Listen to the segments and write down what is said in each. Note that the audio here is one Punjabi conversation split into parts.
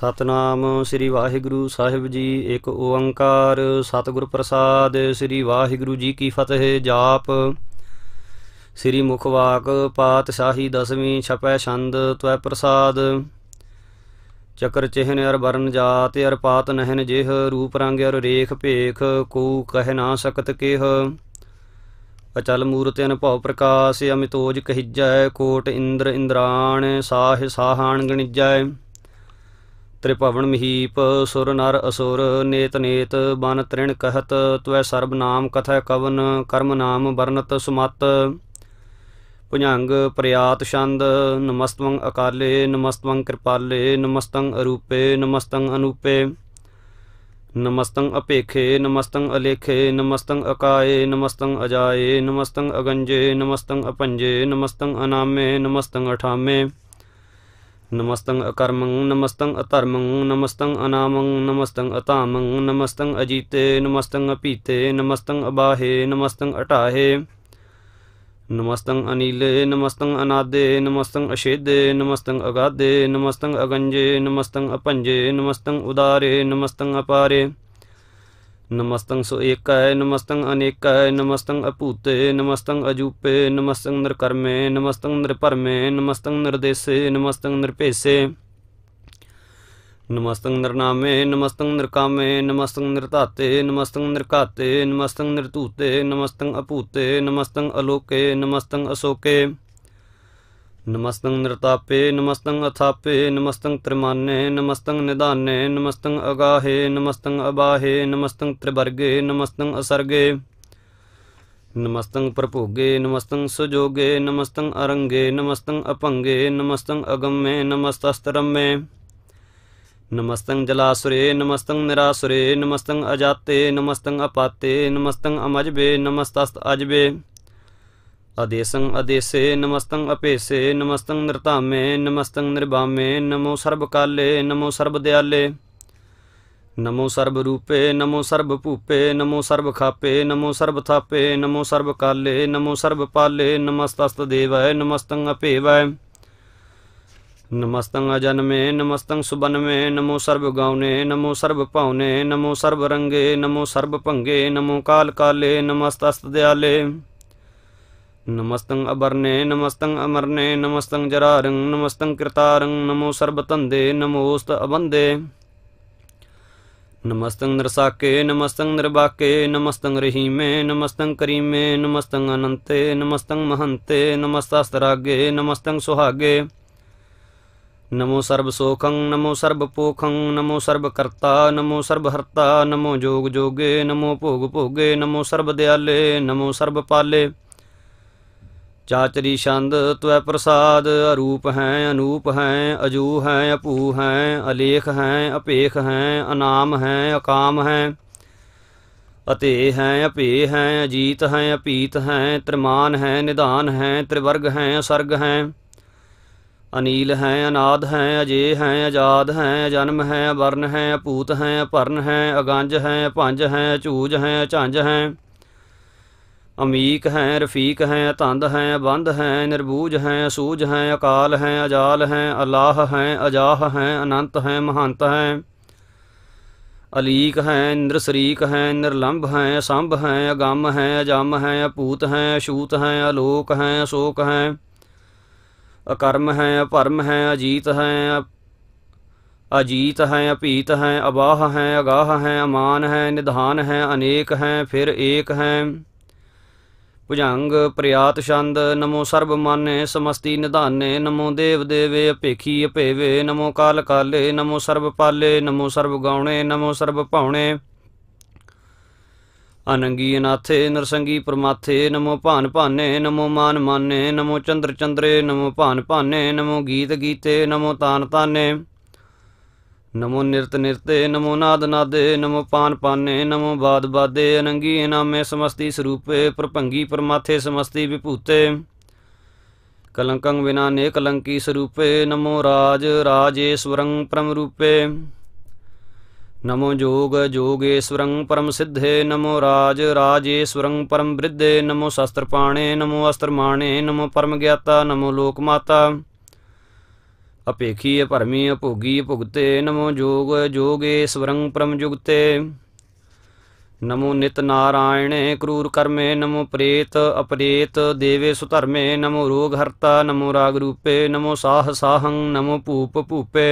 ਸਤਨਾਮ ਸ੍ਰੀ ਵਾਹਿਗੁਰੂ ਸਾਹਿਬ ਜੀ ਇੱਕ ਓੰਕਾਰ ਸਤਿਗੁਰ ਪ੍ਰਸਾਦ ਸ੍ਰੀ ਵਾਹਿਗੁਰੂ ਜੀ ਕੀ ਫਤਿਹ ਜਾਪ ਸ੍ਰੀ ਮੁਖਵਾਕ ਪਾਤਸ਼ਾਹੀ ਦਸਵੀਂ ਛਪੈ ਛੰਦ ਤਵੈ ਪ੍ਰਸਾਦ ਚਕਰ ਚਿਹਨ ਅਰ ਬਰਨ ਜਾਤ ਅਰ ਪਾਤ ਨਹਿਨ ਜਿਹ ਰੂਪ ਰੰਗ ਅਰ ਰੇਖ ਭੇਖ ਕੋ ਕਹਿ ਨਾ ਸਕਤ ਕਿਹ ਅਚਲ ਮੂਰਤਿ ਅਨਭਉ ਪ੍ਰਕਾਸ਼ ਅਮਿਤੋਜ ਕਹਿਜੈ ਕੋਟ ਇੰਦਰ ਇੰਦਰਾਣ ਸਾਹ ਸਾਹਾਣ ਗਣਿਜੈ ਤ੍ਰਿਭਵਨ ਮਹੀਪ ਸੁਰ ਨਰ ਅਸੁਰ ਨੇਤ ਨੇਤ ਬਨ ਤ੍ਰਿਣ ਕਹਿਤ ਤਵੈ ਸਰਬ ਨਾਮ ਕਥੈ ਕਵਨ ਕਰਮ ਨਾਮ ਵਰਨਤ ਸੁਮਤ ਭੁਜੰਗ ਪ੍ਰਿਆਤ ਛੰਦ ਨਮਸਤਵੰ ਅਕਾਲੇ ਨਮਸਤਵੰ ਕਿਰਪਾਲੇ ਨਮਸਤੰ ਅਰੂਪੇ ਨਮਸਤੰ ਅਨੂਪੇ ਨਮਸਤੰ ਅਪੇਖੇ ਨਮਸਤੰ ਅਲੇਖੇ ਨਮਸਤੰ ਅਕਾਏ ਨਮਸਤੰ ਅਜਾਏ ਨਮਸਤੰ ਅਗੰਜੇ ਨਮਸਤੰ ਅਪੰਜੇ ਨਮਸਤੰ ਅਨਾਮੇ ਨਮਸਤੰ ਅਠਾਮੇ ਨਮਸਤੰ ਅਕਰਮੰ ਨਮਸਤੰ ਅਧਰਮੰ ਨਮਸਤੰ ਅਨਾਮੰ ਨਮਸਤੰ ਅਤਾਮੰ ਨਮਸਤੰ ਅਜੀਤੇ ਨਮਸਤੰ ਅਪੀਤੇ ਨਮਸਤੰ ਅਬਾਹੇ ਨਮਸਤੰ ਅਟਾਹੇ ਨਮਸਤੰ ਅਨੀਲੇ ਨਮਸਤੰ ਅਨਾਦੇ ਨਮਸਤੰ ਅਸ਼ੇਦੇ ਨਮਸਤੰ ਅਗਾਦੇ ਨਮਸਤੰ ਅਗੰਜੇ ਨਮਸਤੰ ਅਪੰਜੇ ਨਮਸਤੰ ਉਦਾਰੇ ਨਮਸਤੰ ਅਪਾਰੇ ਨਮਸਤੰ ਸੋ ਏਕੈ ਨਮਸਤੰ ਅਨੇਕੈ ਨਮਸਤੰ ਅਪੂਤੇ ਨਮਸਤੰ ਅਜੂਪੇ ਨਮਸਤੰ ਨਿਰਕਰਮੇ ਨਮਸਤੰ ਨਿਰਪਰਮੇ ਨਮਸਤੰ ਨਿਰਦੇਸੇ ਨਮਸਤੰ ਨਿਰਪੇਸੇ ਨਮਸਤੰ ਨਿਰਨਾਮੇ ਨਮਸਤੰ ਨਿਰਕਾਮੇ ਨਮਸਤੰ ਨਿਰਤਾਤੇ ਨਮਸਤੰ ਨਿਰਕਾਤੇ ਨਮਸਤੰ ਨਿਰਤੂਤੇ ਨਮਸਤੰ ਅਪੂਤੇ ਨਮਸਤੰ ਅਲੋਕੇ ਨਮਸਤੰ ਅਸੋਕੇ ਨਮਸਤੰ ਨਿਰਤਾਪੇ ਨਮਸਤੰ ਅਥਾਪੇ ਨਮਸਤੰ ਤ੍ਰਿਮਾਨੇ ਨਮਸਤੰ ਨਿਦਾਨੇ ਨਮਸਤੰ ਅਗਾਹੇ ਨਮਸਤੰ ਅਬਾਹੇ ਨਮਸਤੰ ਤ੍ਰਿਵਰਗੇ ਨਮਸਤੰ ਅਸਰਗੇ ਨਮਸਤੰ ਪ੍ਰਭੋਗੇ ਨਮਸਤੰ ਸੁਜੋਗੇ ਨਮਸਤੰ ਅਰੰਗੇ ਨਮਸਤੰ ਅਪੰਗੇ ਨਮਸਤੰ ਅਗੰਮੇ ਨਮਸਤਸਤਰਮੇ ਨਮਸਤੰ ਜਲਾਸੁਰੇ ਨਮਸਤੰ ਨਿਰਾਸੁਰੇ ਨਮਸਤੰ ਅਜਾਤੇ ਨਮਸਤੰ ਅਪਾਤੇ ਨਮਸਤੰ ਅਮਜਬੇ ਨਮਸਤਸਤ ਅਜਬੇ ਅਦੇਸੰ ਅਦੇਸੇ ਨਮਸਤੰ ਅਪੇਸੇ ਨਮਸਤੰ ਨਿਰਤਾਮੇ ਨਮਸਤੰ ਨਿਰਭਾਮੇ ਨਮੋ ਸਰਬ ਕਾਲੇ ਨਮੋ ਸਰਬ ਦਿਆਲੇ ਨਮੋ ਸਰਬ ਰੂਪੇ ਨਮੋ ਸਰਬ ਭੂਪੇ ਨਮੋ ਸਰਬ ਖਾਪੇ ਨਮੋ ਸਰਬ ਥਾਪੇ ਨਮੋ ਸਰਬ ਕਾਲੇ ਨਮੋ ਸਰਬ ਪਾਲੇ ਨਮਸਤਸਤ ਦੇਵੈ ਨਮਸਤੰ ਅਪੇਵੈ ਨਮਸਤੰ ਅਜਨਮੇ ਨਮਸਤੰ ਸੁਬਨਮੇ ਨਮੋ ਸਰਬ ਗਾਉਨੇ ਨਮੋ ਸਰਬ ਭਾਉਨੇ ਨਮੋ ਸਰਬ ਰੰਗੇ ਨਮੋ ਸਰਬ ਭੰਗੇ ਨਮੋ ਕਾਲ ਕਾਲੇ ਨਮਸਤਸਤ ਦਿਆਲੇ ਨਮਸਤੰ ਅਬਰਨੇ ਨਮਸਤੰ ਅਮਰਨੇ ਨਮਸਤੰ ਜਰਾਰੰ ਨਮਸਤੰ ਕਿਰਤਾਰੰ ਨਮੋ ਸਰਬਤੰਦੇ ਨਮੋਸਤ ਅਬੰਦੇ ਨਮਸਤੰ ਨਰਸਾਕੇ ਨਮਸਤੰ ਨਿਰਬਾਕੇ ਨਮਸਤੰ ਰਹੀਮੇ ਨਮਸਤੰ ਕਰੀਮੇ ਨਮਸਤੰ ਅਨੰਤੇ ਨਮਸਤੰ ਮਹੰਤੇ ਨਮਸਤਾਸਤਰਾਗੇ ਨਮਸਤੰ ਸੁਹਾਗੇ ਨਮੋ ਸਰਬ ਸੋਖੰ ਨਮੋ ਸਰਬ ਪੋਖੰ ਨਮੋ ਸਰਬ ਕਰਤਾ ਨਮੋ ਸਰਬ ਹਰਤਾ ਨਮੋ ਜੋਗ ਜੋਗੇ ਨਮੋ ਭੋਗ ਭੋਗੇ ਨਮੋ ਸਰਬ ਦਿਆਲੇ ਨਮੋ ਸਰਬ ਪਾਲੇ ਚਾਚਰੀ ਛੰਦ ਤਵੈ ਪ੍ਰਸਾਦ ਅਰੂਪ ਹੈ ਅਨੂਪ ਹੈ ਅਜੂ ਹੈ ਅਪੂ ਹੈ ਅਲੇਖ ਹੈ ਅਪੇਖ ਹੈ ਅਨਾਮ ਹੈ ਅਕਾਮ ਹੈ ਅਤੇ ਹੈ ਅਪੇ ਹੈ ਅਜੀਤ ਹੈ ਅਪੀਤ ਹੈ ਤ੍ਰਿਮਾਨ ਹੈ ਨਿਧਾਨ ਹੈ ਤ੍ਰਿਵਰਗ ਹੈ ਅਸਰਗ ਹੈ ਅਨੀਲ ਹੈ ਅਨਾਦ ਹੈ ਅਜੇ ਹੈ ਆਜ਼ਾਦ ਹੈ ਜਨਮ ਹੈ ਵਰਨ ਹੈ ਅਪੂਤ ਹੈ ਭਰਨ ਹੈ ਅਗੰਜ ਹੈ ਭੰਜ ਹੈ ਝੂਜ ਹੈ ਝਾਂਜ ਹੈ ਅਮੀਕ ਹੈ ਰਫੀਕ ਹੈ ਤੰਦ ਹੈ ਬੰਦ ਹੈ ਨਿਰਬੂਜ ਹੈ ਸੂਝ ਹੈ ਅਕਾਲ ਹੈ ਅਜਾਲ ਹੈ ਅਲਾਹ ਹੈ ਅਜਾਹ ਹੈ ਅਨੰਤ ਹੈ ਮਹੰਤ ਹੈ ਅਲੀਕ ਹੈ ਨਿਰਸਰੀਕ ਹੈ ਨਿਰਲੰਭ ਹੈ ਸੰਭ ਹੈ ਅਗੰਮ ਹੈ ਅਜੰਮ ਹੈ ਅਪੂਤ ਹੈ ਅਸ਼ੂਤ ਹੈ ਅਲੋਕ ਹੈ ਅਸੋਕ ਹੈ ਅਕਰਮ ਹੈ ਅਪਰਮ ਹੈ ਅਜੀਤ ਹੈ ਅਜੀਤ ਹੈ ਅਪੀਤ ਹੈ ਅਬਾਹ ਹੈ ਅਗਾਹ ਹੈ ਅਮਾਨ ਹੈ ਨਿਧਾਨ ਹੈ ਅਨੇਕ ਹੈ ਫਿਰ ਏਕ ਹੈ ਭੁਜੰਗ ਪ੍ਰਿਆਤ ਛੰਦ ਨਮੋ ਸਰਬ ਮਾਨੇ ਸਮਸਤੀ ਨਿਧਾਨੇ ਨਮੋ ਦੇਵ ਦੇਵੇ ਅਪੇਖੀ ਅਪੇਵੇ ਨਮੋ ਕਾਲ ਕਾਲੇ ਨਮੋ ਸਰਬ ਪਾਲੇ ਨਮੋ ਸਰਬ ਗਾਉਣੇ ਨਮੋ ਸਰਬ ਭਾਉਣੇ ਅਨੰਗੀ ਅਨਾਥੇ ਨਰਸੰਗੀ ਪਰਮਾਥੇ ਨਮੋ ਭਾਨ ਭਾਨੇ ਨਮੋ ਮਾਨ ਮਾਨੇ ਨਮੋ ਚੰਦਰ ਚੰਦਰੇ ਨਮੋ ਭਾਨ ਭਾਨੇ ਨਮੋ ਗੀਤ ਗੀਤੇ ਨਮੋ ਤਾਨ ਤਾਨੇ ਨਮੋ ਨਿਰਤ ਨਿਰਤੇ ਨਮੋ ਨਾਦ ਨਾਦੇ ਨਮੋ ਪਾਨ ਪਾਨੇ ਨਮੋ ਬਾਦ ਬਾਦੇ ਅਨੰਗੀ ਨਾਮੇ ਸਮਸਤੀ ਸਰੂਪੇ ਪ੍ਰਭੰਗੀ ਪਰਮਾਥੇ ਸਮਸਤੀ ਵਿਭੂਤੇ ਕਲੰਕੰ ਬਿਨਾ ਨੇ ਕਲੰਕੀ ਸਰੂਪੇ ਨਮੋ ਰਾਜ ਰਾਜੇਸ਼ਵਰੰ ਪਰਮ ਰੂਪੇ ਨਮੋ ਜੋਗ ਜੋਗੇਸ਼ਵਰੰ ਪਰਮ ਸਿੱਧੇ ਨਮੋ ਰਾਜ ਰਾਜੇਸ਼ਵਰੰ ਪਰਮ ਬ੍ਰਿਧੇ ਨਮੋ ਸ਼ਸਤਰ ਪਾਣੇ ਨਮੋ ਅਸਤਰ ਮਾਣੇ ਨਮੋ ਪਰਮ ਗਿਆਤਾ ਨਮੋ ਲੋਕ ਮਾਤਾ ਅਪੇਖੀਏ ਭਰਮੀ ਅਭੋਗੀ ਭੁਗਤੇ ਨਮੋ ਜੋਗ ਜੋਗੇ ਸਵਰੰਗ ਪਰਮ ਜੁਗਤੇ ਨਮੋ ਨਿਤ ਨਾਰਾਇਣੇ ਕਰੂਰ ਕਰਮੇ ਨਮੋ ਪ੍ਰੇਤ ਅਪਰੇਤ ਦੇਵੇ ਸੁਧਰਮੇ ਨਮੋ ਰੋਗ ਹਰਤਾ ਨਮੋ ਰਾਗ ਰੂਪੇ ਨਮੋ ਸਾਹ ਸਾਹੰ ਨਮੋ ਭੂਪ ਭੂਪੇ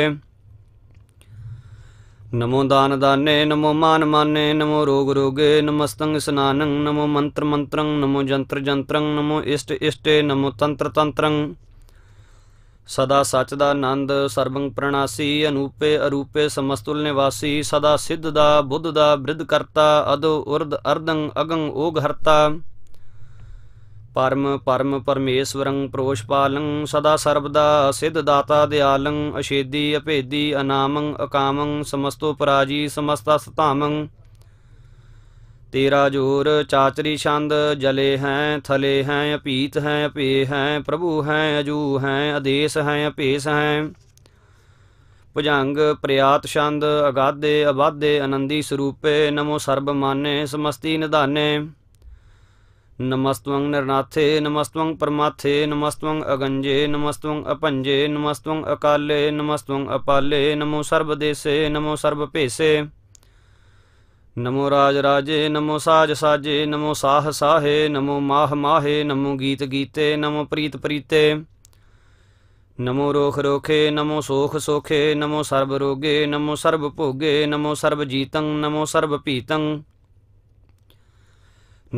ਨਮੋ ਦਾਨ ਦਾਨੇ ਨਮੋ ਮਾਨ ਮਾਨੇ ਨਮੋ ਰੋਗ ਰੋਗੇ ਨਮਸਤੰ ਸਨਾਨੰ ਨਮੋ ਮੰਤਰ ਮੰਤਰੰ ਨਮੋ ਜੰਤਰ ਜੰਤਰੰ ਨਮੋ ਇਸ਼ਟ ਇਸ਼ਟੇ ਨਮੋ ਤੰਤਰ ਤੰਤਰੰ ਸਦਾ ਸੱਚ ਦਾ ਆਨੰਦ ਸਰਬੰਗ ਪ੍ਰਣਾਸੀ ਅਨੂਪੇ ਅਰੂਪੇ ਸਮਸਤੁਲ ਨਿਵਾਸੀ ਸਦਾ ਸਿੱਧ ਦਾ ਬੁੱਧ ਦਾ ਬ੍ਰਿਧ ਕਰਤਾ ਅਦੋ ਉਰਦ ਅਰਦੰ ਅਗੰ ਓਗ ਹਰਤਾ ਪਰਮ ਪਰਮ ਪਰਮੇਸ਼ਵਰੰ ਪ੍ਰੋਸ਼ ਪਾਲੰ ਸਦਾ ਸਰਬਦਾ ਸਿੱਧ ਦਾਤਾ ਦਿਆਲੰ ਅਸ਼ੇਦੀ ਅਭੇਦੀ ਅਨਾਮੰ ਅਕਾਮੰ ਸਮਸਤੋ ਪਰਾਜੀ ਸਮਸਤਾ ਸਤਾਮੰ ਤੇਰਾ ਜੋਰ ਚਾਚਰੀ ਛੰਦ ਜਲੇ ਹੈ ਥਲੇ ਹੈ ਅਪੀਤ ਹੈ ਅਪੇ ਹੈ ਪ੍ਰਭੂ ਹੈ ਅਜੂ ਹੈ ਆਦੇਸ਼ ਹੈ ਅਪੇਸ ਹੈ ਭੁਜੰਗ ਪ੍ਰਿਆਤ ਛੰਦ ਅਗਾਦੇ ਅਬਾਦੇ ਅਨੰਦੀ ਸਰੂਪੇ ਨਮੋ ਸਰਬ ਮਾਨੇ ਸਮਸਤੀ ਨਿਧਾਨੇ ਨਮਸਤਵੰ ਨਰਨਾਥੇ ਨਮਸਤਵੰ ਪਰਮਾਥੇ ਨਮਸਤਵੰ ਅਗੰਜੇ ਨਮਸਤਵੰ ਅਪੰਜੇ ਨਮਸਤਵੰ ਅਕਾਲੇ ਨਮਸਤਵੰ ਅਪਾਲੇ ਨਮੋ ਸਰਬ ਦੇਸੇ ਨਮੋ ਸਰਬ ਭੇਸੇ ਨਮੋ ਰਾਜ ਰਾਜੇ ਨਮੋ ਸਾਜ ਸਾਜੇ ਨਮੋ ਸਾਹ ਸਾਹੇ ਨਮੋ ਮਾਹ ਮਾਹੇ ਨਮੋ ਗੀਤ ਗੀਤੇ ਨਮੋ ਪ੍ਰੀਤ ਪ੍ਰੀਤੇ ਨਮੋ ਰੋਖ ਰੋਖੇ ਨਮੋ ਸੋਖ ਸੋਖੇ ਨਮੋ ਸਰਬ ਰੋਗੇ ਨਮੋ ਸਰਬ ਭੋਗੇ ਨਮੋ ਸਰਬ ਜੀਤੰ ਨਮੋ ਸਰਬ ਪੀਤੰ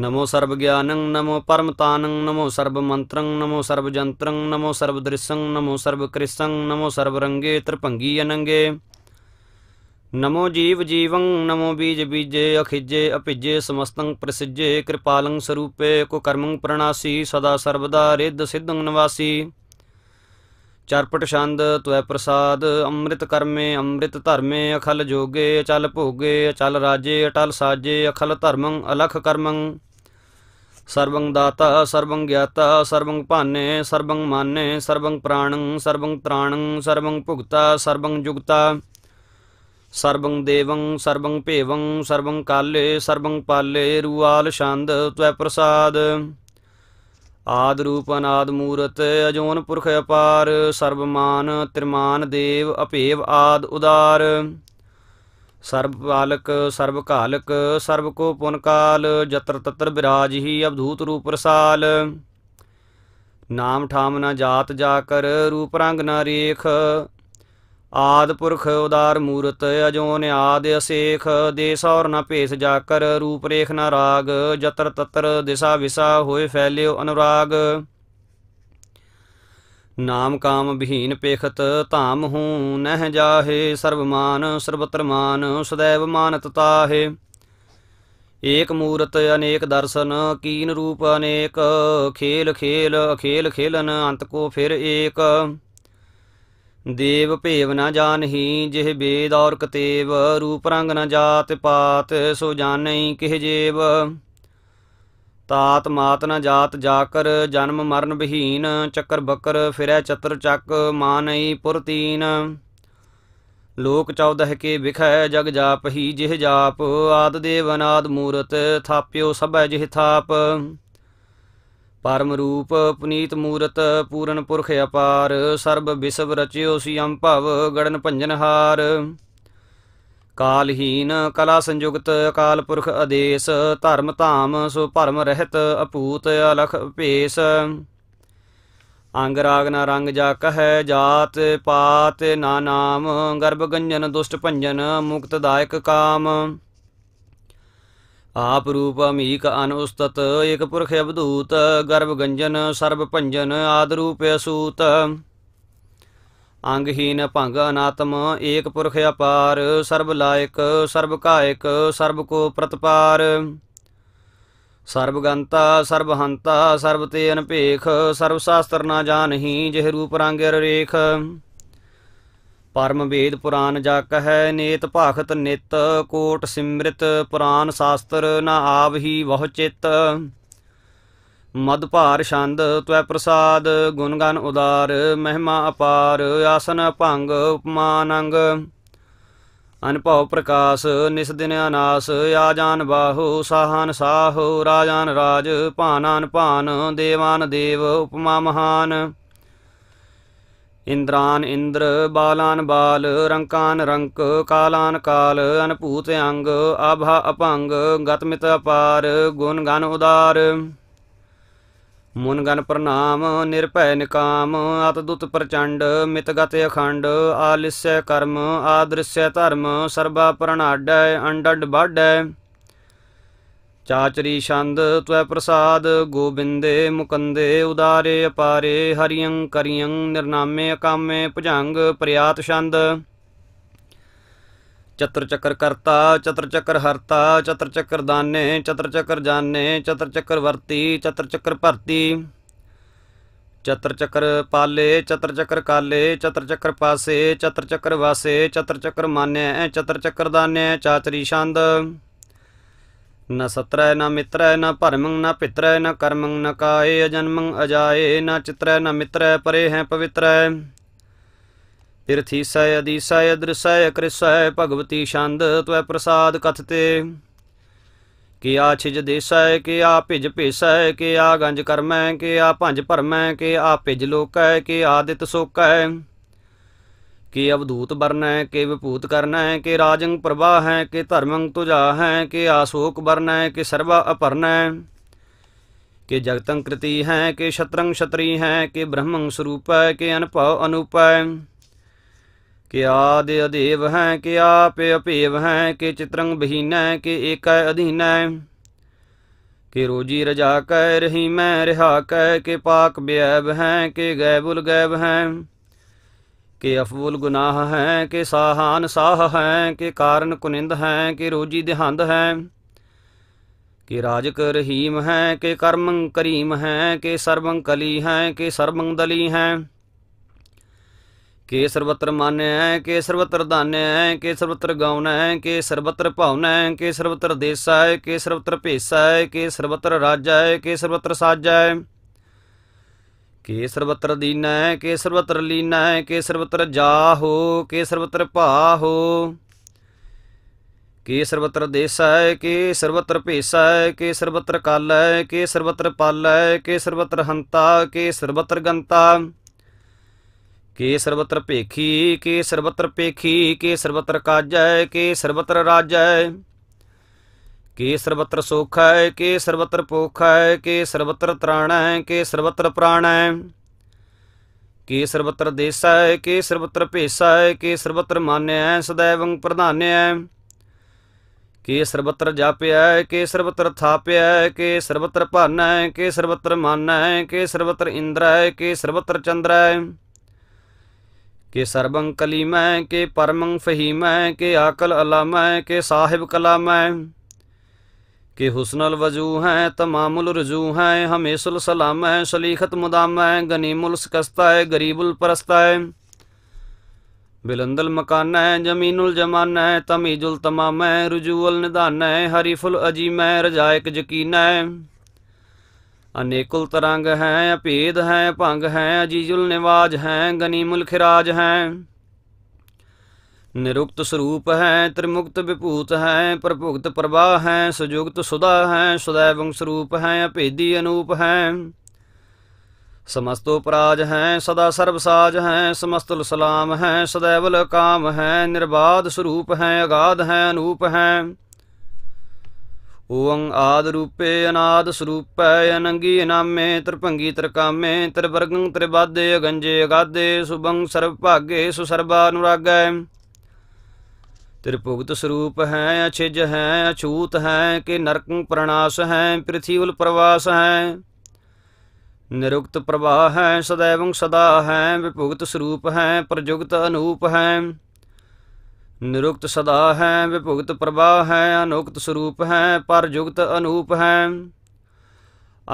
ਨਮੋ ਸਰਬ ਗਿਆਨੰ ਨਮੋ ਪਰਮ ਤਾਨੰ ਨਮੋ ਸਰਬ ਮੰਤਰੰ ਨਮੋ ਸਰਬ ਜੰਤਰੰ ਨਮੋ ਸਰਬ ਦ੍ਰਿਸੰ ਨਮੋ ਸਰਬ ਕ੍ਰਿਸੰ ਨਮੋ ਸਰਬ ਰੰਗੇ ਤ੍ਰਪੰਗੀ ਅਨੰਗੇ ਨਮੋ ਜੀਵ ਜੀਵੰ ਨਮੋ ਬੀਜ ਬੀਜੇ ਅਖਿਜੇ ਅਪਿਜੇ ਸਮਸਤੰ ਪ੍ਰਸਿਜੇ ਕਿਰਪਾਲੰ ਸਰੂਪੇ ਕੋ ਕਰਮੰ ਪ੍ਰਣਾਸੀ ਸਦਾ ਸਰਬਦਾ ਰਿੱਧ ਸਿੱਧੰ ਨਿਵਾਸੀ ਚਰਪਟ ਛੰਦ ਤਵੈ ਪ੍ਰਸਾਦ ਅੰਮ੍ਰਿਤ ਕਰਮੇ ਅੰਮ੍ਰਿਤ ਧਰਮੇ ਅਖਲ ਜੋਗੇ ਅਚਲ ਭੋਗੇ ਅਚਲ ਰਾਜੇ ਅਟਲ ਸਾਜੇ ਅਖਲ ਧਰਮੰ ਅਲਖ ਕਰਮੰ ਸਰਵੰ ਦਾਤਾ ਸਰਵੰ ਗਿਆਤਾ ਸਰਵੰ ਭਾਨੇ ਸਰਵੰ ਮਾਨੇ ਸਰਵੰ ਪ੍ਰਾਣੰ ਸਰਵੰ ਤ੍ਰਾਣੰ ਸਰਵੰ ਭੁਗਤਾ ਸਰਵੰ ਜੁਗਤਾ ਸਰਬੰ ਦੇਵੰ ਸਰਬੰ ਭੇਵੰ ਸਰਬੰ ਕਾਲੇ ਸਰਬੰ ਪਾਲੇ ਰੂਆਲ ਛੰਦ ਤਵੈ ਪ੍ਰਸਾਦ ਆਦ ਰੂਪ ਅਨਾਦ ਮੂਰਤ ਅਜੋਨ ਪੁਰਖ ਅਪਾਰ ਸਰਬਮਾਨ ਤ੍ਰਿਮਾਨ ਦੇਵ ਅਭੇਵ ਆਦ ਉਦਾਰ ਸਰਬ ਪਾਲਕ ਸਰਬ ਘਾਲਕ ਸਰਬ ਕੋ ਪੁਨ ਕਾਲ ਜਤਰ ਤਤਰ ਬਿਰਾਜ ਹੀ ਅਬਧੂਤ ਰੂਪ ਰਸਾਲ ਨਾਮ ਠਾਮ ਨਾ ਜਾਤ ਜਾਕਰ ਰੂਪ ਰੰਗ ਨਾ ਰੇਖ ਆਦ ਪੁਰਖ ਉਦਾਰ ਮੂਰਤ ਅਜੋਨ ਆਦ ਅਸੇਖ ਦੇਸ ਔਰ ਨ ਭੇਸ ਜਾਕਰ ਰੂਪ ਰੇਖ ਨਾ ਰਾਗ ਜਤਰ ਤਤਰ ਦਿਸ਼ਾ ਵਿਸਾ ਹੋਏ ਫੈਲਿਓ ਅਨੁਰਾਗ ਨਾਮ ਕਾਮ ਬਹੀਨ ਪੇਖਤ ਧਾਮ ਹੂ ਨਹਿ ਜਾਹੇ ਸਰਬਮਾਨ ਸਰਬਤਰਮਾਨ ਸਦੈਵ ਮਾਨਤ ਤਾਹੇ ਏਕ ਮੂਰਤ ਅਨੇਕ ਦਰਸ਼ਨ ਕੀਨ ਰੂਪ ਅਨੇਕ ਖੇਲ ਖੇਲ ਖੇਲ ਖੇਲਨ ਅੰਤ ਕੋ ਫਿਰ ਏਕ ਦੇਵ ਭੇਵ ਨਾ ਜਾਣਹੀ ਜਿਹ ਬੇਦ ਔਰ ਕਤੇਵ ਰੂਪ ਰੰਗ ਨਾ ਜਾਤ ਪਾਤ ਸੋ ਜਾਣਹੀ ਕਿਹ ਜੀਵ ਤਾਤ ਮਾਤ ਨਾ ਜਾਤ ਜਾਕਰ ਜਨਮ ਮਰਨ ਬਹੀਨ ਚੱਕਰ ਬੱਕਰ ਫਿਰੈ ਚਤਰ ਚੱਕ ਮਾਨਈ ਪੁਰਤੀਨ ਲੋਕ ਚੌਦਹ ਕੇ ਵਿਖੈ ਜਗ ਜਾਪਹੀ ਜਿਹ ਜਾਪ ਆਦ ਦੇਵ ਅਨਾਦ ਮੂਰਤ ਥਾਪਿਓ ਸਭੈ ਜਿਹ ਥਾਪ ਪਰਮ ਰੂਪ ਪੁਨੀਤ ਮੂਰਤ ਪੂਰਨ ਪੁਰਖ ਅਪਾਰ ਸਰਬ ਵਿਸਵ ਰਚਿਓ ਸੀ ਅੰਭਵ ਗੜਨ ਭੰਜਨ ਭੰਜਨਹਾਰ ਕਾਲਹੀਨ ਕਲਾ ਸੰਯੁਕਤ ਅਕਾਲ ਪੁਰਖ ਆਦੇਸ ਧਰਮ ਧਾਮ ਸੋ ਪਰਮ ਰਹਿਤ ਅਪੂਤ ਅਲਖ ਭੇਸ ਅੰਗ ਰਾਗ ਨਾ ਰੰਗ ਜਾ ਕਹੈ ਜਾਤ ਪਾਤ ਨਾ ਨਾਮ ਗਰਭ ਗੰਜਨ ਦੁਸ਼ਟ ਭੰਜਨ ਮੁਕਤ ਦਾਇਕ ਕਾਮ ਆਪ ਰੂਪ ਅਮੀਕ ਅਨੁਸਤਤ ਏਕ ਪੁਰਖ ਅਬਦੂਤ ਗਰਭ ਗੰਜਨ ਸਰਬ ਭੰਜਨ ਆਦ ਰੂਪ ਅਸੂਤ ਅੰਗਹੀਨ ਭੰਗ ਅਨਾਤਮ ਏਕ ਪੁਰਖ ਅਪਾਰ ਸਰਬ ਲਾਇਕ ਸਰਬ ਕਾਇਕ ਸਰਬ ਕੋ ਪ੍ਰਤਪਾਰ ਸਰਬ ਗੰਤਾ ਸਰਬ ਹੰਤਾ ਸਰਬ ਤੇ ਅਨਭੇਖ ਸਰਬ ਸ਼ਾਸਤਰ ਨਾ ਜਾਣਹੀ ਜਿਹ ਰੂਪ ਰੰਗ ਰੇਖ ਪਰਮ ਵੇਦ ਪੁਰਾਨ ਜਾ ਕਹੈ ਨੇਤ ਭਾਖਤ ਨਿਤ ਕੋਟ ਸਿਮ੍ਰਿਤ ਪੁਰਾਨ ਸ਼ਾਸਤਰ ਨਾ ਆਵਹੀ ਬਹੁ ਚਿਤ ਮਦ ਭਾਰ ਛੰਦ ਤਵੈ ਪ੍ਰਸਾਦ ਗੁਣ ਗਨ ਉਦਾਰ ਮਹਿਮਾ ਅਪਾਰ ਆਸਨ ਭੰਗ ਉਪਮਾਨੰਗ ਅਨਭਉ ਪ੍ਰਕਾਸ਼ ਨਿਸ ਦਿਨ ਅਨਾਸ ਆ ਜਾਨ ਬਾਹੁ ਸਾਹਨ ਸਾਹੁ ਰਾਜਾਨ ਰਾਜ ਭਾਨਾਨ ਭਾਨ ਦੇਵਾਨ ਦੇਵ ਉਪਮਾ ਮਹਾਨ ਇੰਦਰਾਨ ਇੰਦਰ ਬਾਲਾਨ ਬਾਲ ਰੰਕਾਨ ਰੰਕ ਕਾਲਾਨ ਕਾਲ ਅਨਭੂਤ ਅੰਗ ਆਭਾ ਅਪੰਗ ਗਤਮਿਤ ਅਪਾਰ ਗੁਣ ਗਨ ਉਦਾਰ ਮੁਨ ਗਨ ਪ੍ਰਣਾਮ ਨਿਰਭੈ ਨਿਕਾਮ ਅਤਦੁਤ ਪ੍ਰਚੰਡ ਮਿਤਗਤ ਅਖੰਡ ਆਲਿਸੈ ਕਰਮ ਆਦ੍ਰਿਸੈ ਧਰਮ ਸਰਬਾ ਪ੍ਰਣਾਡੈ ਅੰਡਡ ਬਾਡੈ ਚਾਚਰੀ ਛੰਦ ਤਵੈ ਪ੍ਰਸਾਦ ਗੋਬਿੰਦੇ ਮੁਕੰਦੇ ਉਦਾਰੇ ਅਪਾਰੇ ਹਰੀਅੰ ਕਰੀਅੰ ਨਿਰਨਾਮੇ ਅਕਾਮੇ ਭੁਜੰਗ ਪ੍ਰਿਆਤ ਛੰਦ ਚਤਰ ਚੱਕਰ ਕਰਤਾ ਚਤਰ ਚੱਕਰ ਹਰਤਾ ਚਤਰ ਚੱਕਰ ਦਾਨੇ ਚਤਰ ਚੱਕਰ ਜਾਣੇ ਚਤਰ ਚੱਕਰ ਵਰਤੀ ਚਤਰ ਚੱਕਰ ਭਰਤੀ ਚਤਰ ਚੱਕਰ ਪਾਲੇ ਚਤਰ ਚੱਕਰ ਕਾਲੇ ਚਤਰ ਚੱਕਰ ਪਾਸੇ ਚਤਰ ਚੱਕਰ ਵਾਸੇ ਚਤਰ ਚੱਕਰ ਮਾਨੇ ਚਤਰ ਚੱਕਰ ਦਾਨੇ ਚਾਤਰੀ ਛੰਦ ਨ ਸਤਰੈ ਨ ਮਿਤਰੈ ਨ ਭਰਮੰ ਨ ਪਿਤਰੈ ਨ ਕਰਮੰ ਨ ਕਾਏ ਅਜਨਮੰ ਅਜਾਏ ਨ ਚਿਤਰੈ ਨ ਮਿਤਰੈ ਪਰੇ ਹੈ ਪਵਿਤਰੈ ਪਿਰਥੀਸੈ ਅਦੀਸੈ ਅਦ੍ਰਿਸੈ ਅਕ੍ਰਿਸੈ ਭਗਵਤੀ ਛੰਦ ਤਵੈ ਪ੍ਰਸਾਦ ਕਥਤੇ ਕਿ ਆ ਛਿਜ ਦੇਸੈ ਕਿ ਆ ਭਿਜ ਭੇਸੈ ਕਿ ਆ ਗੰਜ ਕਰਮੈ ਕਿ ਆ ਭੰਜ ਭਰਮੈ ਕਿ ਆ ਭਿਜ ਲੋਕੈ ਕਿ ਆਦਿਤ ਸੋਕੈ ਕਿ ਅਵਧੂਤ ਵਰਨ ਹੈ ਕਿ ਵਿਭੂਤ ਕਰਨਾ ਹੈ ਕਿ ਰਾਜੰਗ ਪ੍ਰਵਾਹ ਹੈ ਕਿ ਧਰਮੰਗ ਤੁਜਾ ਹੈ ਕਿ ਆਸੋਕ ਵਰਨ ਹੈ ਕਿ ਸਰਵਾ ਅਪਰਨ ਹੈ ਕਿ ਜਗਤੰ ਕ੍ਰਿਤੀ ਹੈ ਕਿ ਸ਼ਤਰੰਗ ਸ਼ਤਰੀ ਹੈ ਕਿ ਬ੍ਰਹਮੰ ਸਰੂਪ ਹੈ ਕਿ ਅਨਭਉ ਅਨੂਪ ਹੈ ਕਿ ਆਦ ਅਦੇਵ ਹੈ ਕਿ ਆਪ ਅਪੇਵ ਹੈ ਕਿ ਚਿਤਰੰਗ ਬਹੀਨ ਹੈ ਕਿ ਏਕੈ ਅਧੀਨ ਹੈ ਕਿ ਰੋਜੀ ਰਜਾ ਕੈ ਰਹੀ ਮੈਂ ਰਹਾ ਕੈ ਕਿ ਪਾਕ ਬਿਐਬ ਹੈ ਕਿ ਗੈਬੁਲ ਗੈਬ ਹੈ ਕਿ ਅਫਵਲ ਗੁਨਾਹ ਹੈ ਕਿ ਸਾਹਾਨ ਸਾਹ ਹੈ ਕਿ ਕਾਰਨ ਕੁਨਿੰਦ ਹੈ ਕਿ ਰੋਜੀ ਦਿਹੰਦ ਹੈ ਕਿ ਰਾਜਕ ਰਹੀਮ ਹੈ ਕਿ ਕਰਮੰ ਕਰੀਮ ਹੈ ਕਿ ਸਰਬੰ ਕਲੀ ਹੈ ਕਿ ਸਰਬੰ ਦਲੀ ਹੈ ਕਿ ਸਰਵਤਰ ਮਾਨੈ ਹੈ ਕਿ ਸਰਵਤਰ ਦਾਨੈ ਹੈ ਕਿ ਸਰਵਤਰ ਗਾਉਨੈ ਹੈ ਕਿ ਸਰਵਤਰ ਭਾਵਨੈ ਹੈ ਕਿ ਸਰਵਤਰ ਦੇਸਾ ਹੈ ਕਿ ਸਰਵਤਰ ਭੇਸਾ ਹੈ ਕਿ ਸਰਵਤਰ ਰਾਜਾ ਹੈ ਕਿ ਸਰਵਤਰ ਸਾਜਾ ਹੈ ਕੇ ਸਰਬਤਰ ਹੈ ਕੇ ਸਰਬਤਰ ਹੈ ਕੇ ਸਰਬਤਰ ਜਾਹੋ ਕੇ ਸਰਬਤਰ ਭਾਹੋ ਕੇ ਸਰਬਤਰ ਹੈ ਕੇ ਸਰਬਤਰ ਹੈ ਕੇ ਸਰਬਤਰ ਹੈ ਕੇ ਸਰਬਤਰ ਹੈ ਕੇ ਸਰਬਤਰ ਹੰਤਾ ਕੇ ਸਰਬਤਰ ਗੰਤਾ ਕੇ ਸਰਬਤਰ ਭੇਖੀ ਕੇ ਸਰਬਤਰ ਭੇਖੀ ਕੇ ਸਰਬਤਰ ਹੈ ਕੇ ਸਰਬਤਰ ਹੈ के सर्वत्र सुख है के सर्वत्र पोख है के सर्वत्र त्राण है के सर्वत्र प्राण है के सर्वत्र देश है के सर्वत्र पेशा है के सर्वत्र मान्य है सदैव प्रधान्य है के सर्वत्र जाप्य है के सर्वत्र थाप्य है के सर्वत्र भान है के सर्वत्र मान है के सर्वत्र इंद्र है के सर्वत्र चंद्र है के सर्वं कलीम है के परमं फहीम है के आकल अलाम है के साहिब कलाम है ਕਿ ਹੁਸਨਲ ਵਜੂ ਹੈ ਤਮਾਮੁਲ ਰਜੂ ਹੈ ਹਮੇਸੁਲ ਸਲਾਮ ਹੈ ਸ਼ਲੀਖਤ ਮੁਦਾਮ ਹੈ ਗਨੀਮੁਲ ਸਕਸਤਾ ਹੈ ਗਰੀਬੁਲ ਪਰਸਤਾ ਹੈ ਬਿਲੰਦਲ ਮਕਾਨ ਹੈ ਜਮੀਨੁਲ ਜਮਾਨ ਹੈ ਤਮੀਜੁਲ ਤਮਾਮ ਹੈ ਰਜੂਲ ਨਿਦਾਨ ਹੈ ਹਰੀਫੁਲ ਅਜੀਮ ਹੈ ਰਜਾਇਕ ਯਕੀਨ ਹੈ ਅਨੇਕੁਲ ਤਰੰਗ ਹੈ ਅਭੇਦ ਹੈ ਭੰਗ ਹੈ ਅਜੀਜੁਲ ਨਿਵਾਜ ਹੈ ਗਨੀਮੁਲ ਖਿਰਾਜ ਹੈ ਨਿਰੁਕਤ ਸਰੂਪ ਹੈ ਤ੍ਰਿਮੁਕਤ ਵਿਭੂਤ ਹੈ ਪ੍ਰਭੁਗਤ ਪ੍ਰਵਾਹ ਹੈ ਸੁਜੁਗਤ ਸੁਦਾ ਹੈ ਸਦੈਵੰ ਸਰੂਪ ਹੈ ਅਭੇਦੀ ਅਨੂਪ ਹੈ ਸਮਸਤੋ ਪਰਾਜ ਹੈ ਸਦਾ ਸਰਬ ਸਾਜ ਹੈ ਸਮਸਤੁਲ ਸਲਾਮ ਹੈ ਸਦੈਵਲ ਕਾਮ ਹੈ ਨਿਰਬਾਦ ਸਰੂਪ ਹੈ ਅਗਾਧ ਹੈ ਅਨੂਪ ਹੈ ਓੰ ਆਦ ਰੂਪੇ ਅਨਾਦ ਸਰੂਪੈ ਅਨੰਗੀ ਨਾਮੇ ਤ੍ਰਿਭੰਗੀ ਤ੍ਰਕਾਮੇ ਤ੍ਰਿਵਰਗੰ ਤ੍ਰਿਵਾਦੇ ਅਗੰਜੇ ਅਗਾਦੇ ਸੁਭੰ ਸਰਬ ਭਾਗੇ ਸੁਸਰਬਾ ਅਨੁਰਾਗੈ ਤ੍ਰਿਭੁਗਤ ਸਰੂਪ ਹੈ ਅਛਿਜ ਹੈ ਅਛੂਤ ਹੈ ਕਿ ਨਰਕ ਪ੍ਰਣਾਸ ਹੈ ਪ੍ਰਿਥੀ ਉਲ ਪ੍ਰਵਾਸ ਹੈ ਨਿਰੁਕਤ ਪ੍ਰਵਾਹ ਹੈ ਸਦੈਵੰ ਸਦਾ ਹੈ ਵਿਭੁਗਤ ਸਰੂਪ ਹੈ ਪ੍ਰਯੁਗਤ ਅਨੂਪ ਹੈ ਨਿਰੁਕਤ ਸਦਾ ਹੈ ਵਿਭੁਗਤ ਪ੍ਰਵਾਹ ਹੈ ਅਨੁਕਤ ਸਰੂਪ ਹੈ ਪਰਯੁਗਤ ਅਨੂਪ ਹੈ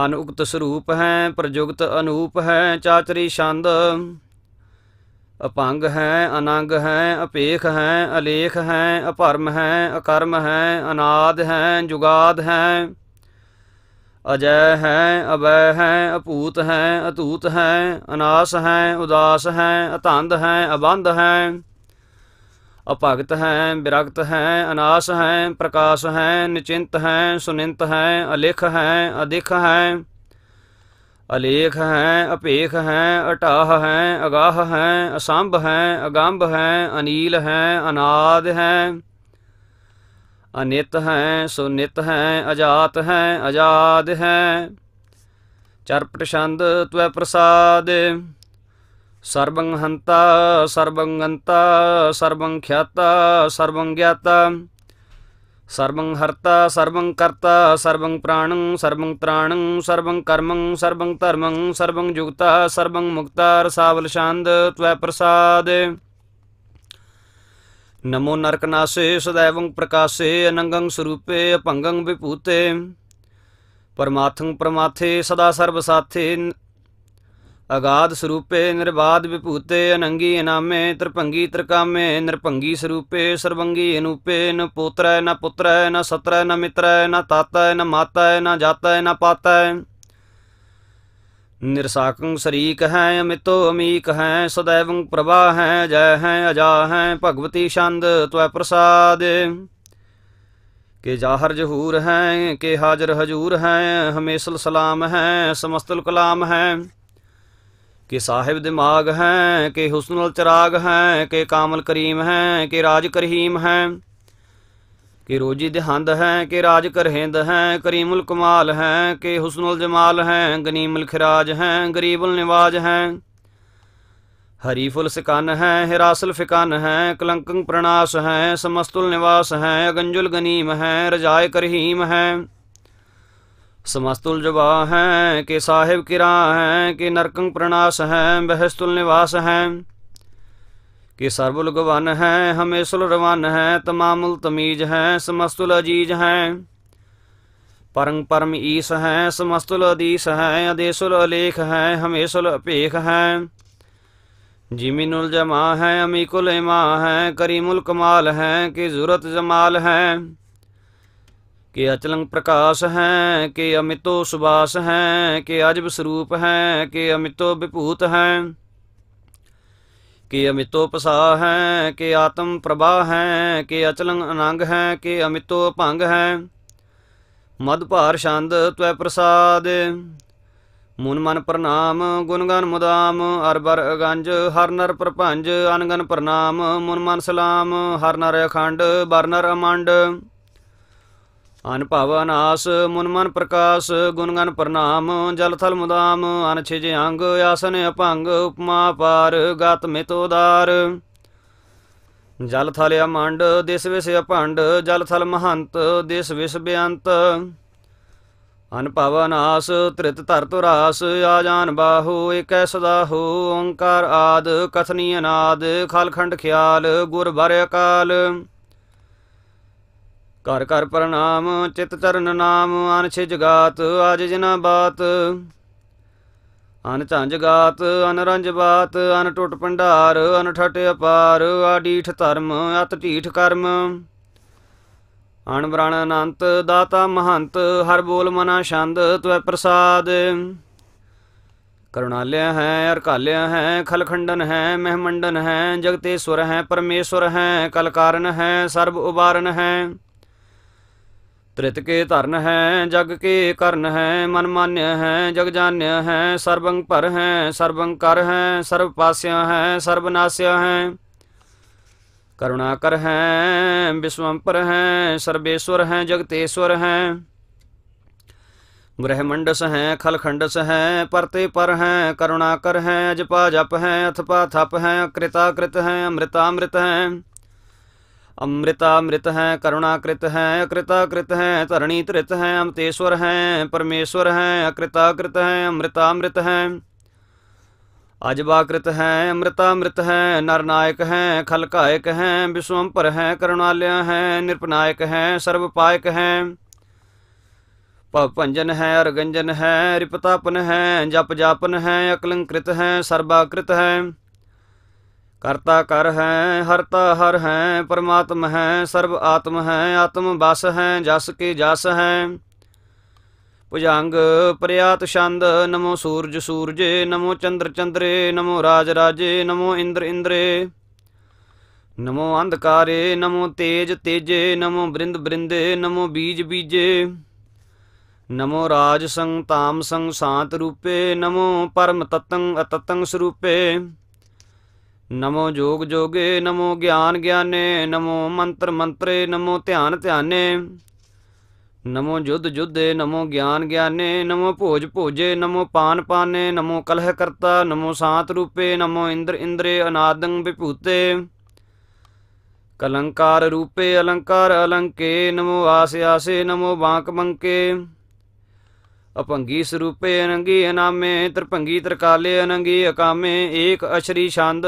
ਅਨੁਕਤ ਸਰੂਪ ਹੈ ਪ੍ਰਯੁਗਤ ਅਨੂਪ ਹੈ ਚਾਚਰੀ ਛੰਦ अपंग हैं अनंग हैं अपेख हैं अलेख हैं अपर्म हैं अकर्म हैं अनाद हैं जुगाद हैं अजय हैं अभय हैं अपूत हैं अतूत हैं अनास हैं उदास हैं अतंद हैं अबंध हैं अपगत हैं विरक्त हैं अनास हैं प्रकाश हैं निचिंत हैं सुनिंत हैं अलिख हैं अधिख हैं ਅਲੇਖ ਹੈ ਅਪੇਖ ਹੈ ਅਟਾਹ ਹੈ ਅਗਾਹ ਹੈ ਅਸੰਭ ਹੈ ਅਗੰਭ ਹੈ ਅਨੀਲ ਹੈ ਅਨਾਦ ਹੈ ਅਨਿਤ ਹੈ ਸੁਨਿਤ ਹੈ ਅਜਾਤ ਹੈ ਅਜਾਦ ਹੈ ਚਰਪਟ ਛੰਦ ਤਵੈ ਪ੍ਰਸਾਦ ਸਰਬੰ ਹੰਤਾ ਸਰਬੰ ਗੰਤਾ ਸਰਬੰ ਖਿਆਤਾ ਸਰਬੰ ਗਿਆਤਾ ਸਰਵੰ ਹਰਤਾ ਸਰਵੰ ਕਰਤਾ ਸਰਵੰ ਪ੍ਰਾਣੰ ਸਰਵੰ ਤ੍ਰਾਣੰ ਸਰਵੰ ਕਰਮੰ ਸਰਵੰ ਧਰਮੰ ਸਰਵੰ ਜੁਗਤਾ ਸਰਵੰ ਮੁਕਤਾ ਰਸਾਵਲ ਛੰਦ ਤਵੈ ਪ੍ਰਸਾਦ ਨਮੋ ਨਰਕਨਾਸੇ ਸਦੈਵੰ ਪ੍ਰਕਾਸੇ ਅਨੰਗੰ ਸਰੂਪੇ ਅਪੰਗੰ ਵਿਭੂਤੇ ਪਰਮਾਥੰ ਪਰਮਾਥੇ ਸਦਾ ਸਰਬ ਸਾਥੇ अगाध स्वरूपे निर्बाध विभूते अनंगी अनामे त्रिपंगी त्रिकामे नृपंगी स्वरूपे सर्वंगी अनूपे न पोत्र न पुत्र न सत्र न मित्र न ताता न माता न जाता न पाता निरसाक शरीक है अमितो अमीक है सदैव प्रभा है जय है अजा है भगवती छंद त्व प्रसाद के जाहर जहूर हैं के हाजर हजूर हैं हमेशल सलाम हैं समस्तुल कलाम हैं ਕਿ ਸਾਹਿਬ ਦਿਮਾਗ ਹੈ ਕਿ ਹੁਸਨੁਲ ਚਰਾਗ ਹੈ ਕਿ ਕਾਮਲ ਕਰੀਮ ਹੈ ਕਿ ਰਾਜ ਕਰਹੀਮ ਹੈ ਕਿ ਰੋਜੀ ਦਿਹੰਦ ਹੈ ਕਿ ਰਾਜ ਕਰਹਿੰਦ ਹੈ ਕਰੀਮੁਲ ਕਮਾਲ ਹੈ ਕਿ ਹੁਸਨੁਲ ਜਮਾਲ ਹੈ ਗਨੀਮੁਲ ਖਿਰਾਜ ਹੈ ਗਰੀਬੁਲ ਨਿਵਾਜ ਹੈ ਹਰੀਫੁਲ ਸਕਨ ਹੈ ਹਿਰਾਸਲ ਫਿਕਨ ਹੈ ਕਲੰਕੰ ਪ੍ਰਣਾਸ ਹੈ ਸਮਸਤੁਲ ਨਿਵਾਸ ਹੈ ਅਗੰਜੁਲ ਗਨੀਮ ਹੈ ਰਜਾਇ ਕਰਹੀਮ ਹੈ समस्तुल जबा हैं कि साहिब किरा हैं कि नरकंग प्रणास हैं बहस्तुल निवास हैं कि सर्वुल गवान हैं हमेशुल रवान हैं तमामुल तमीज हैं समस्तुल अजीज हैं परंग परम ईस हैं समस्तुल अदीस हैं अदेशुल अलेख हैं हमेशुल अपेख हैं जिमिनुल जमा हैं अमीकुल इमा हैं करीमुल कमाल हैं कि जरूरत जमाल हैं ਕਿ ਅਚਲੰਗ ਪ੍ਰਕਾਸ਼ ਹੈ ਕਿ ਅਮਿਤੋ ਸੁਬਾਸ ਹੈ ਕਿ ਅਜਬ ਸਰੂਪ ਹੈ ਕਿ ਅਮਿਤੋ ਵਿਭੂਤ ਹੈ ਕਿ ਅਮਿਤੋ ਪਸਾ ਹੈ ਕਿ ਆਤਮ ਪ੍ਰਭਾ ਹੈ ਕਿ ਅਚਲੰਗ ਅਨੰਗ ਹੈ ਕਿ ਅਮਿਤੋ ਭੰਗ ਹੈ ਮਦ ਭਾਰ ਛੰਦ ਤਵੈ ਪ੍ਰਸਾਦ ਮਨ ਮਨ ਪ੍ਰਣਾਮ ਗੁਣ ਗਨ ਮੁਦਾਮ ਅਰ ਬਰ ਅਗੰਜ ਹਰ ਨਰ ਪ੍ਰਪੰਜ ਅਨਗਨ ਪ੍ਰਣਾਮ ਮਨ ਮਨ ਸਲਾਮ ਹਰ ਨਰ ਅਖੰਡ ਬਰ ਨਰ ਅਮੰਡ ਅਨਭਵ ਅਨਾਸ ਮਨ ਮਨ ਪ੍ਰਕਾਸ਼ ਗੁਣ ਗਨ ਪ੍ਰਣਾਮ ਜਲ ਥਲ ਮੁਦਾਮ ਅਨਛੇ ਜੇ ਅੰਗ ਆਸਨ ਅਭੰਗ ਉਪਮਾ ਪਾਰ ਗਤ ਮਿਤ ਉਦਾਰ ਜਲ ਥਲ ਅਮੰਡ ਦਿਸ ਵਿਸ ਅਭੰਡ ਜਲ ਥਲ ਮਹੰਤ ਦਿਸ ਵਿਸ ਬਿਅੰਤ ਅਨਭਵ ਅਨਾਸ ਤ੍ਰਿਤ ਧਰ ਤੁ ਰਾਸ ਆਜਾਨ ਬਾਹੂ ਏਕੈ ਸਦਾ ਹੋ ਓੰਕਾਰ ਆਦ ਕਥਨੀ ਅਨਾਦ ਖਲਖੰਡ ਖਿਆਲ ਗੁਰ ਬਰ ਅਕਾਲ ਘਰ ਘਰ ਪ੍ਰਣਾਮ ਚਿਤ ਚਰਨ ਨਾਮ ਛਿਜ ਗਾਤ ਅਜ ਜਿਨਾ ਬਾਤ ਅਨ ਝੰਜ ਗਾਤ ਅਨ ਰੰਜ ਬਾਤ ਅਨ ਟੁੱਟ ਪੰਡਾਰ ਅਨ ਠਟ ਅਪਾਰ ਆਡੀਠ ਧਰਮ ਅਤ ਢੀਠ ਕਰਮ ਅਣ ਬ੍ਰਾਣ ਅਨੰਤ ਦਾਤਾ ਮਹੰਤ ਹਰ ਬੋਲ ਮਨਾ ਛੰਦ ਤਵੇ ਪ੍ਰਸਾਦ ਕਰੁਣਾਲਿਆ ਹੈ ਅਰਕਾਲਿਆ ਹੈ ਖਲਖੰਡਨ ਹੈ ਮਹਿਮੰਡਨ ਹੈ ਜਗਤੇਸ਼ਵਰ ਹੈ ਪਰਮੇਸ਼ਵਰ ਹੈ ਕਲਕਾਰਨ ਹੈ ਸਰਬ ਉਬਾਰਨ ਹੈ त्रित के धरन हैं जग के कर्ण हैं मनमान्य हैं जग जान्य हैं सर्वंग पर हैं सर्वंकर हैं सर्वपास्य हैं सर्वनाश्य हैं करुणाकर हैं विश्वम्पर हैं सर्वेश्वर हैं जगतेश्वर हैं ग्रहमंडस हैं खलखंडस हैं परते पर हैं करुणाकर हैं अजपा जप हैं अथपा थप हैं कृताकृत हैं अमृतामृत हैं अमृतामृत हैं करुणाकृत हैं अकृताकृत हैं तरणीतृत हैं अमतेश्वर हैं परमेश्वर हैं अकृताकृत हैं अमृतामृत हैं अजबाकृत हैं अमृतामृत हैं नरनायक हैं खलकायक हैं विश्वम्पर हैं करुणालय हैं निरपनायक हैं सर्वपायक हैं पवपंजन हैं अरगंजन हैं रिपतापन हैं जप जापन हैं अकलंकृत हैं सर्वाकृत हैं ਕਰਤਾ ਕਰ ਹੈ ਹਰਤਾ ਹਰ ਹੈ ਪਰਮਾਤਮ ਹੈ ਸਰਬ ਆਤਮ ਹੈ ਆਤਮ ਬਸ ਹੈ ਜਸ ਕੇ ਜਸ ਹੈ ਭੁਜੰਗ ਪ੍ਰਿਆਤ ਛੰਦ ਨਮੋ ਸੂਰਜ ਸੂਰਜੇ ਨਮੋ ਚੰਦਰ ਚੰਦਰੇ ਨਮੋ ਰਾਜ ਰਾਜੇ ਨਮੋ ਇੰਦਰ ਇੰਦਰੇ ਨਮੋ ਅੰਧਕਾਰੇ ਨਮੋ ਤੇਜ ਤੇਜੇ ਨਮੋ ਬ੍ਰਿੰਦ ਬ੍ਰਿੰਦੇ ਨਮੋ ਬੀਜ ਬੀਜੇ ਨਮੋ ਰਾਜ ਸੰਗ ਤਾਮ ਸੰਗ ਸਾਤ ਰੂਪੇ ਨਮੋ ਪਰਮ ਤਤੰ ਅਤਤੰ ਸਰੂਪੇ ਨਮੋ ਜੋਗ ਜੋਗੇ ਨਮੋ ਗਿਆਨ ਗਿਆਨੇ ਨਮੋ ਮੰਤਰ ਮੰਤਰੇ ਨਮੋ ਧਿਆਨ ਧਿਆਨੇ ਨਮੋ ਜੁਦ ਜੁਦੇ ਨਮੋ ਗਿਆਨ ਗਿਆਨੇ ਨਮੋ ਭੋਜ ਭੋਜੇ ਨਮੋ ਪਾਨ ਪਾਨੇ ਨਮੋ ਕਲਹ ਕਰਤਾ ਨਮੋ ਸਾਤ ਰੂਪੇ ਨਮੋ ਇੰਦਰ ਇੰਦਰੇ ਅਨਾਦੰ ਵਿਭੂਤੇ ਕਲੰਕਾਰ ਰੂਪੇ ਅਲੰਕਾਰ ਅਲੰਕੇ ਨਮੋ ਆਸ ਆਸੇ ਨਮੋ ਬਾਂਕ ਮੰਕੇ अपंगी सरूपे अनंगी अनामे त्रिपंगी त्रिकाले अनंगी अकामे एक अशरी छंद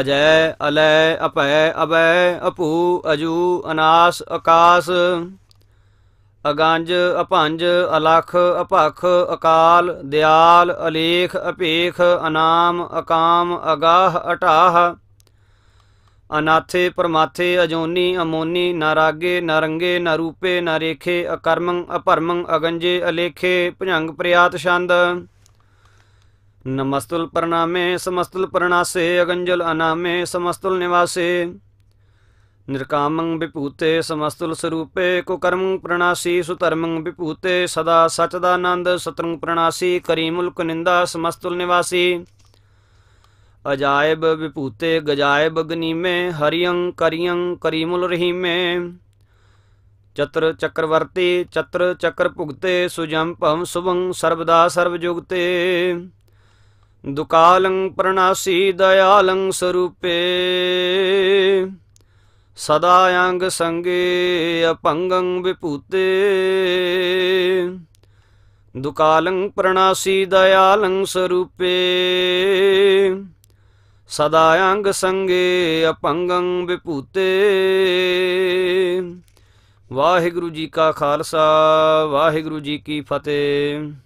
अजय अलय अपय अभय अपू अजू अनास अकाश अगंज अपंज अलख अपख अकाल दयाल अलेख अपेख अनाम अकाम अगाह अटाह ਅਨਾਥੇ ਪਰਮਾਥੇ ਅਜੋਨੀ ਅਮੋਨੀ ਨਾਰਾਗੇ ਨਰੰਗੇ ਨਰੂਪੇ ਨਰੇਖੇ ਅਕਰਮੰ ਅਪਰਮੰ ਅਗੰਜੇ ਅਲੇਖੇ ਭੁਜੰਗ ਪ੍ਰਿਆਤ ਛੰਦ ਨਮਸਤੁਲ ਪ੍ਰਣਾਮੇ ਸਮਸਤੁਲ ਪ੍ਰਣਾਸੇ ਅਗੰਜਲ ਅਨਾਮੇ ਸਮਸਤੁਲ ਨਿਵਾਸੇ ਨਿਰਕਾਮੰ ਵਿਪੂਤੇ ਸਮਸਤੁਲ ਸਰੂਪੇ ਕੋ ਕਰਮੰ ਪ੍ਰਣਾਸੀ ਸੁਧਰਮੰ ਵਿਪੂਤੇ ਸਦਾ ਸਚਦਾ ਆਨੰਦ ਸਤਰੰ ਪ੍ਰਣਾਸੀ ਕਰੀਮੁਲਕ ਨਿੰਦਾ ਸਮਸਤੁਲ ਨਿਵਾਸੀ ਅਜਾਇਬ ਵਿਪੂਤੇ ਗਜਾਇਬ ਗਨੀਮੇ ਹਰੀਅੰ ਕਰੀਅੰ ਕਰੀਮੁਲ ਰਹੀਮੇ ਚਤਰ ਚੱਕਰਵਰਤੀ ਚਤਰ ਚੱਕਰ ਭੁਗਤੇ ਸੁਜੰ ਭਵ ਸੁਭੰ ਸਰਬਦਾ ਸਰਬ ਜੁਗਤੇ ਦੁਕਾਲੰ ਪ੍ਰਣਾਸੀ ਦਇਆਲੰ ਸਰੂਪੇ ਸਦਾ ਅੰਗ ਸੰਗੇ ਅਪੰਗੰ ਵਿਪੂਤੇ ਦੁਕਾਲੰ ਪ੍ਰਣਾਸੀ ਦਇਆਲੰ ਸਰੂਪੇ ਸਦਾ ਅੰਗ ਸੰਗੇ ਅਪੰਗੰ ਵਿਭੂਤੇ ਵਾਹਿਗੁਰੂ ਜੀ ਕਾ ਖਾਲਸਾ ਵਾਹਿਗੁਰੂ ਜੀ ਕੀ ਫਤਿਹ